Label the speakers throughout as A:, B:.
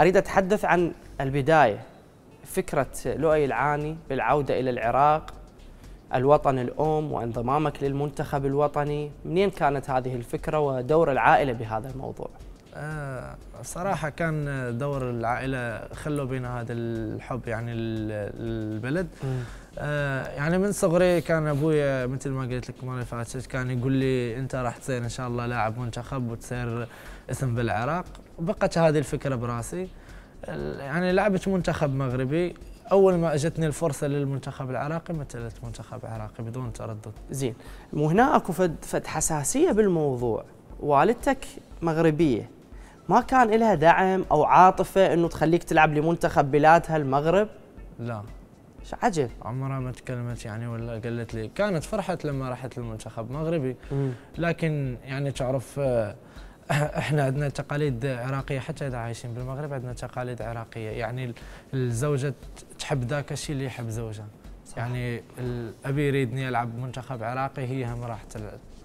A: أريد أتحدث عن البداية فكرة لؤي العاني بالعودة إلى العراق الوطن الأم وانضمامك للمنتخب الوطني منين كانت هذه الفكرة ودور العائلة بهذا الموضوع؟
B: آه، صراحة كان دور العائلة خلوا بينا هذا الحب يعني البلد آه، يعني من صغري كان أبوي مثل ما قلت لك مرة فاتت كان يقول لي أنت راح تصير إن شاء الله لاعب منتخب وتصير اسم بالعراق بقت هذه الفكرة براسي يعني لعبت منتخب مغربي اول ما اجتني الفرصه للمنتخب
A: العراقي مثلت منتخب عراقي بدون تردد زين هنا اكو فد, فد حساسيه بالموضوع والدتك مغربيه ما كان لها دعم او عاطفه انه تخليك تلعب لمنتخب بلادها المغرب؟ لا شو عجب
B: عمرها ما تكلمت يعني ولا قالت لي كانت فرحت لما رحت للمنتخب المغربي لكن يعني تعرف آه، احنا عندنا تقاليد عراقيه حتى اذا عايشين بالمغرب عندنا تقاليد عراقيه يعني الزوجه تحب ذاك الشيء اللي يحب زوجها يعني الابي يريدني العب منتخب عراقي هي هم راح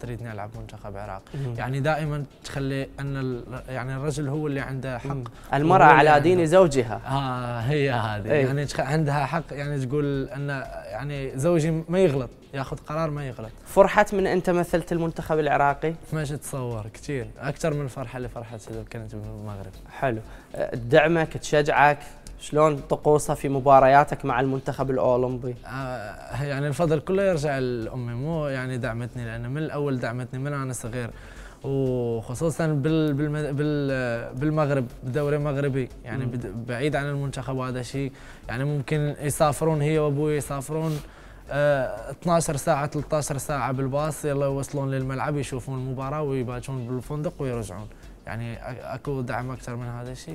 B: تريدني العب منتخب عراقي يعني دائما تخلي ان يعني الرجل هو اللي عنده حق المراه على دين زوجها اه هي هذه ايه؟ يعني عندها حق يعني تقول ان يعني زوجي ما يغلط ياخذ قرار ما يغلط فرحت من انت مثلت المنتخب العراقي
A: ما تتصور كثير اكثر من الفرحه اللي فرحت كانت بالمغرب حلو أه، دعمك تشجعك شلون طقوسها في مبارياتك مع المنتخب الاولمبي؟
B: آه يعني الفضل كله يرجع لامي مو يعني دعمتني لان من الاول دعمتني من انا صغير وخصوصا بال بال بالمغرب بدوري مغربي يعني بعيد عن المنتخب وهذا شيء يعني ممكن يسافرون هي وابوي يسافرون آه 12 ساعة 13 ساعة بالباص يلا يوصلون للملعب يشوفون المباراة ويباتون بالفندق ويرجعون يعني اكو دعم اكثر من هذا الشيء